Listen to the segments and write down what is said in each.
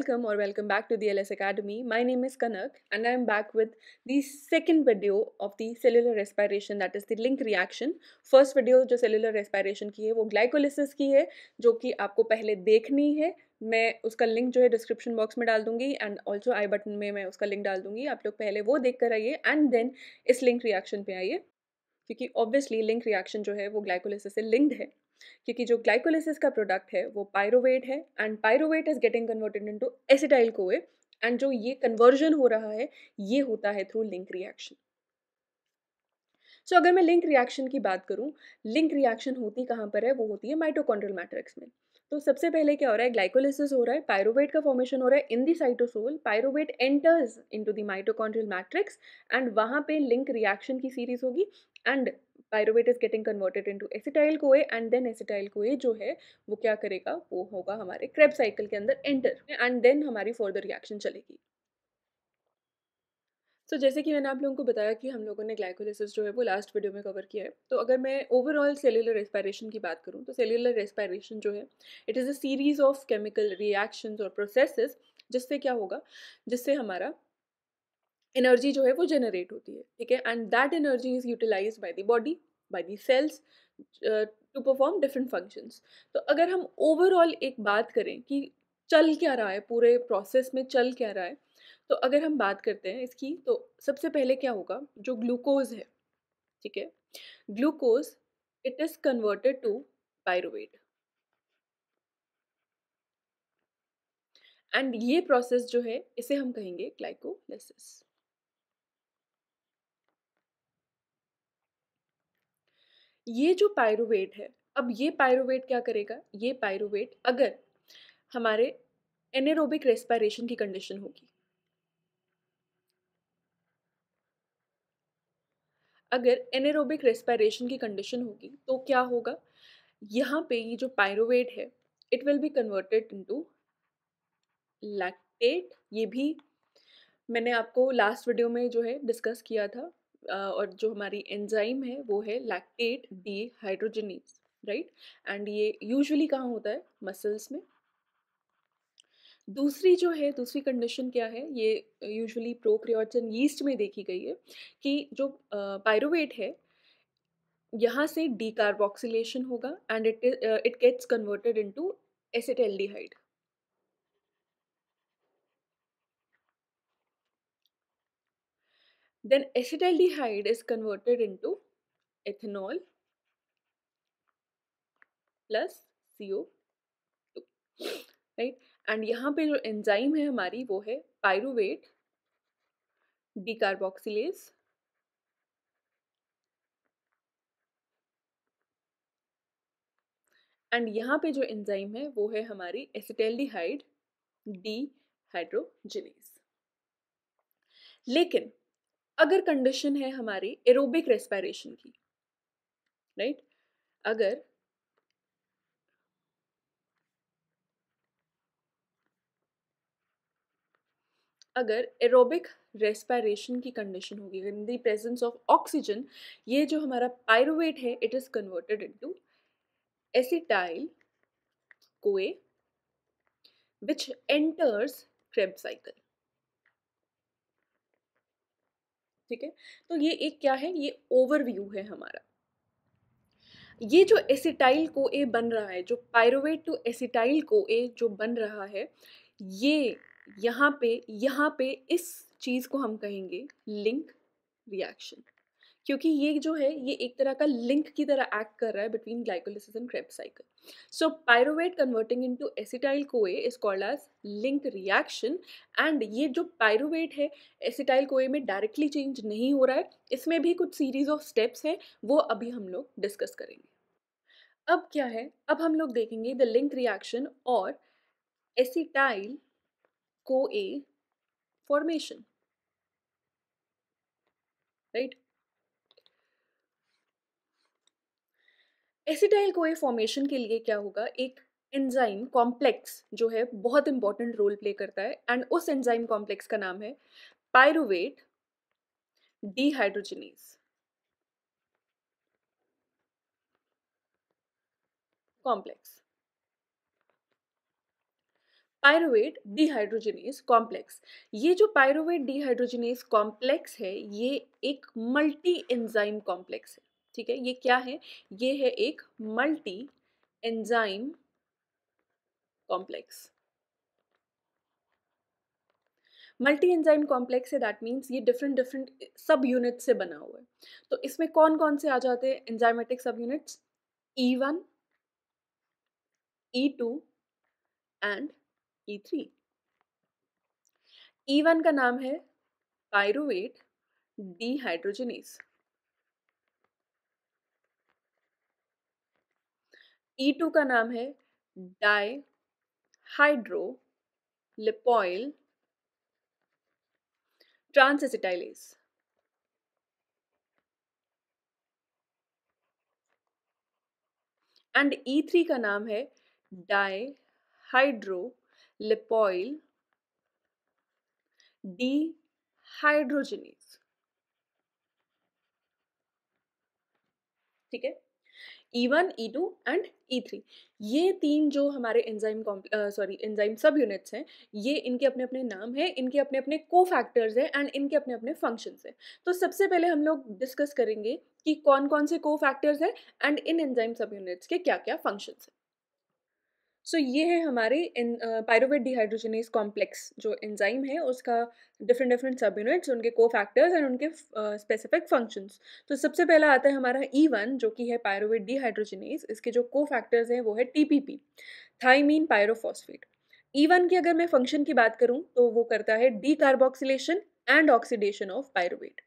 welcome or welcome back to the LS Academy. My name is Kanak and I am back with the second video of the cellular respiration that is the link reaction. First video जो cellular respiration की है वो glycolysis की है जो कि आपको पहले देखनी है मैं उसका लिंक जो है डिस्क्रिप्शन बॉक्स में डाल दूंगी एंड ऑल्सो आई बटन में मैं उसका लिंक डाल दूंगी आप लोग पहले वो देख कर आइए एंड देन इस लिंक रिएक्शन पे आइए क्योंकि ऑब्वियसली लिंक रिएक्शन जो है वो ग्लाइकोलिसिस से लिंक्ड है क्योंकि जो ग्लाइकोलिसिस का प्रोडक्ट है वो पायरोवेट है and pyruvate is getting converted into acetyl CoA and जो ये कन्वर्जन हो रहा है ये होता है थ्रू लिंक रिएक्शन सो अगर मैं लिंक रिएक्शन की बात करूँ लिंक रिएक्शन होती कहाँ पर है वो होती है माइटोकॉन्ड्रल मैट्रिक्स में तो सबसे पहले क्या हो रहा है ग्लाइकोलिसिस हो रहा है पायरोवेट का फॉर्मेशन हो रहा है in the cytosol pyruvate enters into the mitochondrial matrix and वहाँ पे लिंक रिएक्शन की सीरीज होगी and pyruvate is getting converted into acetyl CoA and then acetyl CoA जो है वो क्या करेगा वो होगा हमारे क्रेब साइकिल के अंदर एंटर एंड देन हमारी फर्दर रिएक्शन चलेगी तो so, जैसे कि मैंने आप लोगों को बताया कि हम लोगों ने ग्लाइकोलाइसिस जो है वो लास्ट वीडियो में कवर किया है तो अगर मैं ओवरऑल सेलुलर रेस्पायरेशन की बात करूँ तो सेलुलर रेस्पायरेशन जो है it is a series of chemical reactions और प्रोसेसेस जिससे क्या होगा जिससे हमारा एनर्जी जो है वो जनरेट होती है ठीक है and that energy is utilize by the body by the cells to perform different functions तो अगर हम ओवरऑल एक बात करें कि चल क्या रहा है पूरे प्रोसेस में चल क्या रहा है तो अगर हम बात करते हैं इसकी तो सबसे पहले क्या होगा जो ग्लूकोज है ठीक है glucose it is converted to pyruvate and ये प्रोसेस जो है इसे हम कहेंगे ग्लाइकोलाइसिस ये जो पायरुवेट है अब ये पायरुवेट क्या करेगा ये पायरुवेट अगर हमारे एनेरोबिक रेस्पायरेशन की कंडीशन होगी अगर एनेरोबिक रेस्पायरेशन की कंडीशन होगी तो क्या होगा यहाँ पे ये जो पायरोवेट है it will be converted into lactate ये भी मैंने आपको लास्ट वीडियो में जो है डिस्कस किया था और जो हमारी एंजाइम है वो है lactate dehydrogenase right and ये यूजुअली कहाँ होता है मसल्स में दूसरी जो है दूसरी कंडीशन क्या है ये यूजुअली प्रोक्रियोटन यीस्ट में देखी गई है कि जो पायरोवेट है यहाँ से डी होगा and it it gets converted into acetaldehyde Then acetaldehyde is converted into ethanol plus CO2 right and right and यहाँ पे जो एंजाइम है हमारी वो है पायरुवेट डिकार्बोक्सिलेज एंड यहाँ पे जो एंजाइम है वो है हमारी एसिटेल्डिहाइड डी हाइड्रोजिनेस लेकिन अगर कंडीशन है हमारी एरोबिक रेस्पायरेशन की राइट right? अगर अगर एरोबिक रेस्पायरेशन की कंडीशन होगी in the presence of oxygen ये जो हमारा पायरोवेट है it is converted into acetyl CoA which enters Krebs cycle ठीक है तो ये एक क्या है ये ओवरव्यू है हमारा ये जो एसिटाइल को ए बन रहा है जो पायरोवेट टू एसिटाइल को ए जो बन रहा है ये यहाँ पे यहाँ पे इस चीज़ को हम कहेंगे लिंक रिएक्शन क्योंकि ये जो है ये एक तरह का लिंक की तरह एक्ट कर रहा है between glycolysis and Krebs cycle so pyruvate converting into acetyl CoA is called as link reaction and ये जो पायरोवेट है एसिटाइल कोए में डायरेक्टली चेंज नहीं हो रहा है इसमें भी कुछ सीरीज ऑफ स्टेप्स हैं वो अभी हम लोग डिस्कस करेंगे अब क्या है अब हम लोग देखेंगे द लिंक रिएक्शन और acetyl CoA formation right right? Acetyl CoA formation के लिए क्या होगा एक एंजाइम कॉम्प्लेक्स जो है बहुत इंपॉर्टेंट रोल प्ले करता है एंड उस एंजाइम कॉम्प्लेक्स का नाम है pyruvate dehydrogenase complex pyruvate dehydrogenase complex ये जो पायरोवेट डिहाइड्रोजीनीस कॉम्प्लेक्स है ये एक मल्टी एंजाइम कॉम्प्लेक्स है ठीक है ये क्या है ये है एक multi enzyme complex multi enzyme complex है दैट मीन्स ये डिफरेंट डिफरेंट सब यूनिट से बना हुआ है तो इसमें कौन कौन से आ जाते हैं enzymatic subunits E one E two and E three E one का नाम है dehydrogenase E e two का नाम है dihydrolipoyl transacetylase and E three का नाम है dihydrolipoyl dehydrogenase ठीक है E one E two and E three ये तीन जो हमारे enzyme sorry enzyme subunits हैं ये इनके अपने अपने नाम हैं इनके अपने अपने को फैक्टर्स हैं एंड इनके अपने अपने फंक्शंस हैं तो सबसे पहले हम लोग डिस्कस करेंगे कि कौन कौन से को फैक्टर्स हैं and in enzyme subunits के क्या क्या फंक्शंस हैं सो so, ये है हमारे पायरोवेट डिहाइड्रोजनेस कॉम्प्लेक्स जो एंजाइम है उसका डिफरेंट डिफरेंट सब यूनिट्स उनके को फैक्टर्स एंड उनके स्पेसिफिक फंक्शंस तो सबसे पहला आता है हमारा ई e वन जो कि है पायरोवेट डिहाइड्रोजनेस इसके जो को फैक्टर्स हैं वो है T P P thiamine pyrophosphate E one की अगर मैं फंक्शन की बात करूँ तो वो करता है decarboxylation and oxidation of pyruvate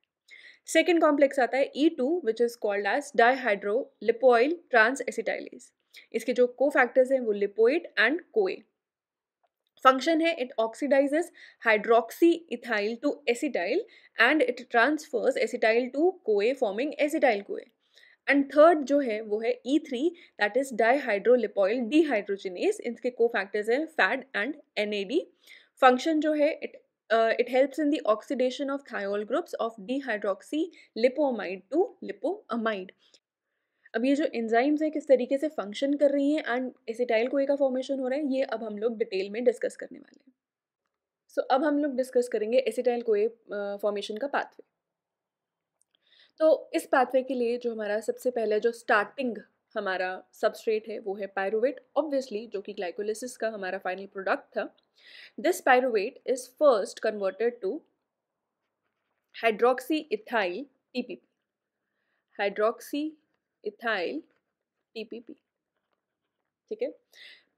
second complex आता है E two which is called as dihydrolipoyl transacetylase इसके जो को फैक्टर्स हैं वो लिपोइड एंड कोए फंक्शन है it oxidizes hydroxy ethyl to acetyl and it transfers acetyl to CoA forming acetyl CoA and third जो है वो है E three that is dihydrolipoyl dehydrogenase इसके को फैक्टर्स हैं FAD and N A D function जो है it it helps in the oxidation of thiol groups of dehydroxy lipoamide to lipoamide अब ये जो एंजाइम्स है किस तरीके से फंक्शन कर रही हैं एंड एसिटाइल कोए का फॉर्मेशन हो रहा है ये अब हम लोग डिटेल में डिस्कस करने वाले हैं सो so, अब हम लोग डिस्कस करेंगे एसिटाइल कोए फॉर्मेशन का पाथवे तो इस पाथवे के लिए जो हमारा सबसे पहले जो स्टार्टिंग हमारा सबस्ट्रेट है वो है पायरोवेट ऑब्वियसली जो कि ग्लाइकोलिसिस का हमारा फाइनल प्रोडक्ट था this pyruvate is first converted to hydroxy ethyl TPP hydroxy ethyl TPP. ठीक है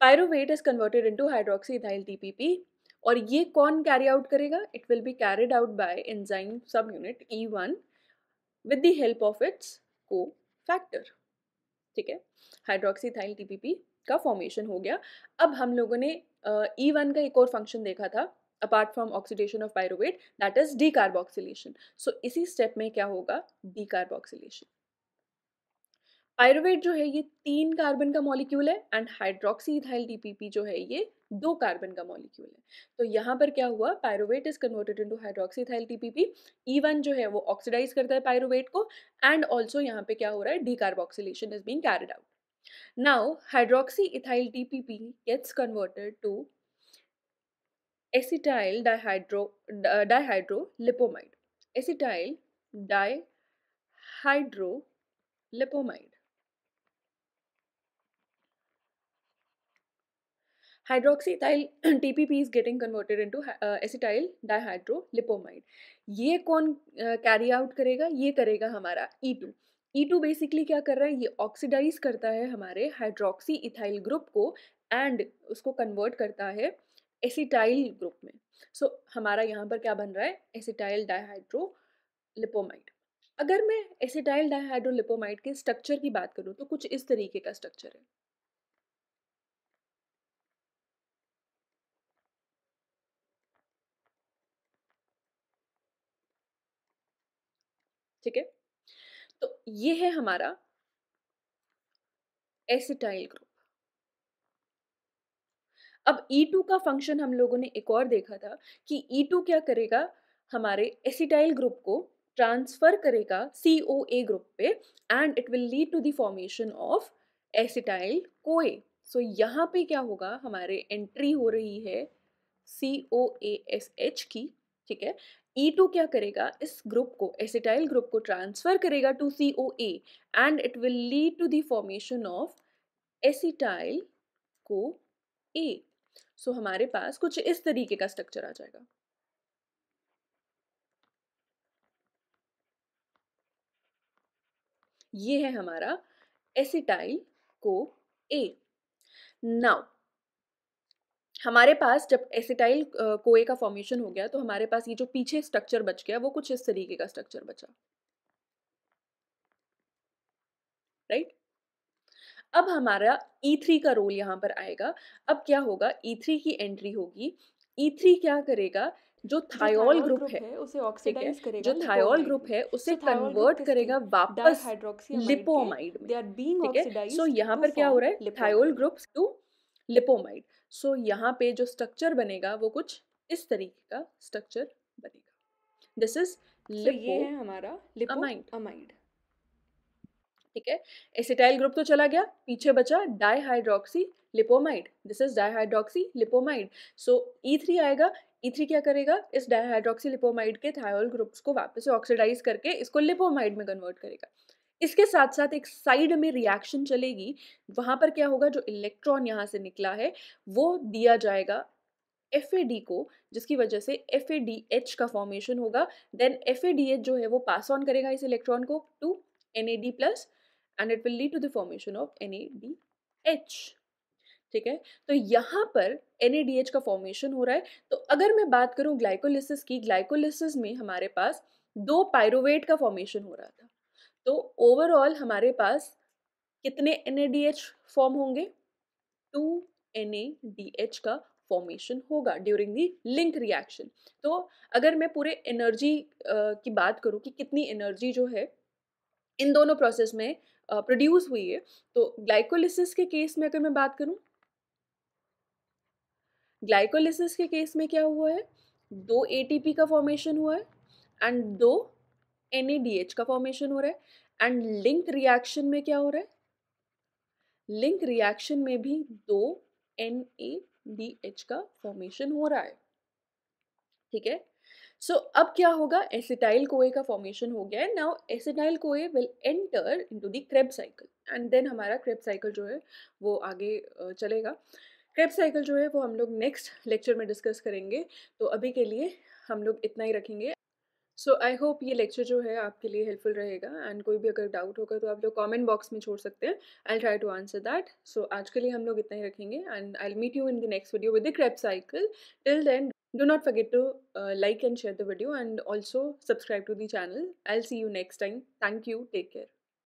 pyruvate is converted into hydroxy ethyl TPP और ये कौन कैरी आउट करेगा it will be carried out by enzyme subunit E one with the help of its cofactor ठीक है hydroxy ethyl TPP का formation हो गया अब हम लोगों ने ई uh, वन का एक और फंक्शन देखा था apart from oxidation of pyruvate that is decarboxylation so इसी स्टेप में क्या होगा डी कार्बोक्सिलेशन पायरोवेट जो है ये तीन कार्बन का मॉलिक्यूल है एंड हाइड्रोक्सी इथाइल डीपीपी जो है ये दो कार्बन का मॉलिक्यूल है तो यहाँ पर क्या हुआ pyruvate is converted into hydroxyethyl TPP E one जो है वो ऑक्सीडाइज करता है पायरोवेट को एंड ऑल्सो यहाँ पे क्या हो रहा है decarboxylation is being carried out now hydroxy ethyl TPP gets converted to acetyl dihydro dihydro lipoamide acetyl dihydro lipoamide hydroxyethyl T P P is getting converted into acetyl dihydrolipoamide ये कौन carry uh, out करेगा ये करेगा हमारा E two E two basically क्या कर रहा है ये ऑक्सीडाइज करता है हमारे हाइड्रोक्सी इथाइल ग्रुप को एंड उसको कन्वर्ट करता है एसिटाइल ग्रुप में सो so, हमारा यहाँ पर क्या बन रहा है एसिटाइल डाइहाइड्रोलिपोमाइड अगर मैं एसिटाइल डाइहाइड्रोलिपोमाइड के स्ट्रक्चर की बात करूँ तो कुछ इस तरीके का स्ट्रक्चर है ठीक है तो ये है हमारा एसिटाइल ग्रुप अब E2 का फंक्शन हम लोगों ने एक और देखा था कि E2 क्या करेगा हमारे एसिटाइल ग्रुप को ट्रांसफर करेगा सी ओ ए ग्रुप पे and it will lead to the formation of acetyl CoA so यहाँ पे क्या होगा हमारे एंट्री हो रही है सी ओ ए एस एच की ठीक है E2 क्या करेगा इस ग्रुप को एसिटाइल ग्रुप को ट्रांसफर करेगा to C O A and it will lead to the formation of acetyl CoA सो हमारे पास कुछ इस तरीके का स्ट्रक्चर आ जाएगा ये है हमारा एसिटाइल को ए नाउ हमारे पास जब एसिटाइल कोए का फॉर्मेशन हो गया तो हमारे पास ये जो पीछे स्ट्रक्चर बच गया वो कुछ इस तरीके का स्ट्रक्चर बचा राइट right? अब हमारा E3 का रोल यहाँ पर आएगा अब क्या होगा E3 की एंट्री होगी E3 क्या करेगा जो थायोल ग्रुप, है, उसे ऑक्सीडाइज करेगा जो थायोल ग्रुप है उसे कन्वर्ट करेगा वापस लिपोमाइड में सो यहाँ पर क्या हो रहा है thiol groups to lipoamide so so, यहाँ पे जो स्ट्रक्चर बनेगा वो कुछ इस तरीके का स्ट्रक्चर बनेगा दिस इज ये है हमारा लिपोमाइड अमाइड ठीक है एसिटाइल ग्रुप तो चला गया पीछे बचा dihydroxy lipoamide this is dihydroxy lipoamide so E e three आएगा ई e थ्री क्या करेगा इस डाईहाइड्रोक्सी लिपोमाइड के थायोल ग्रुप्स को वापस ऑक्सीडाइज करके इसको लिपोमाइड में कन्वर्ट करेगा इसके साथ साथ एक साइड में रिएक्शन चलेगी वहाँ पर क्या होगा जो इलेक्ट्रॉन यहाँ से निकला है वो दिया जाएगा एफ को जिसकी वजह से एफ का फॉर्मेशन होगा देन एफ जो है वो पास ऑन करेगा इस इलेक्ट्रॉन को to N plus and it will lead to the formation of N ठीक है तो यहाँ पर एन का फॉर्मेशन हो रहा है तो अगर मैं बात करूँ ग्लाइकोलिसिस की ग्लाइकोलिसिस में हमारे पास दो पायरोवेट का फॉर्मेशन हो रहा था तो ओवरऑल हमारे पास कितने एन फॉर्म होंगे टू एन का फॉर्मेशन होगा ड्यूरिंग दी लिंक रिएक्शन तो अगर मैं पूरे एनर्जी की बात करूँ कि कितनी एनर्जी जो है इन दोनों प्रोसेस में प्रोड्यूस हुई है तो ग्लाइकोलिसिस के केस में अगर मैं बात करूँ ग्लाइकोलिसिस के केस में क्या हुआ है दो एटीपी का फॉर्मेशन हुआ है एंड दो एन e का फॉर्मेशन हो रहा है एंड लिंक रिएक्शन में क्या हो रहा है लिंक रिएक्शन में भी दो एन e का फॉर्मेशन हो रहा है ठीक है सो so, अब क्या होगा एसिटाइल कोए का फॉर्मेशन हो गया है now acetyl CoA will enter into the Kreb cycle and then हमारा क्रेब साइकिल जो है वो आगे चलेगा क्रेब साइकिल जो है वो हम लोग नेक्स्ट लेक्चर में डिस्कस करेंगे तो अभी के लिए हम लोग इतना ही रखेंगे सो आई होप ये लेक्चर जो है आपके लिए हेल्पफुल रहेगा एंड कोई भी अगर डाउट होगा तो आप लोग कॉमेंट बॉक्स में छोड़ सकते हैं I try to answer that so आज के लिए हम लोग इतना ही रखेंगे and I meet you in the next video with the Krebs cycle till then do not forget to uh, like and share the video and also subscribe to the channel i'll see you next time thank you take care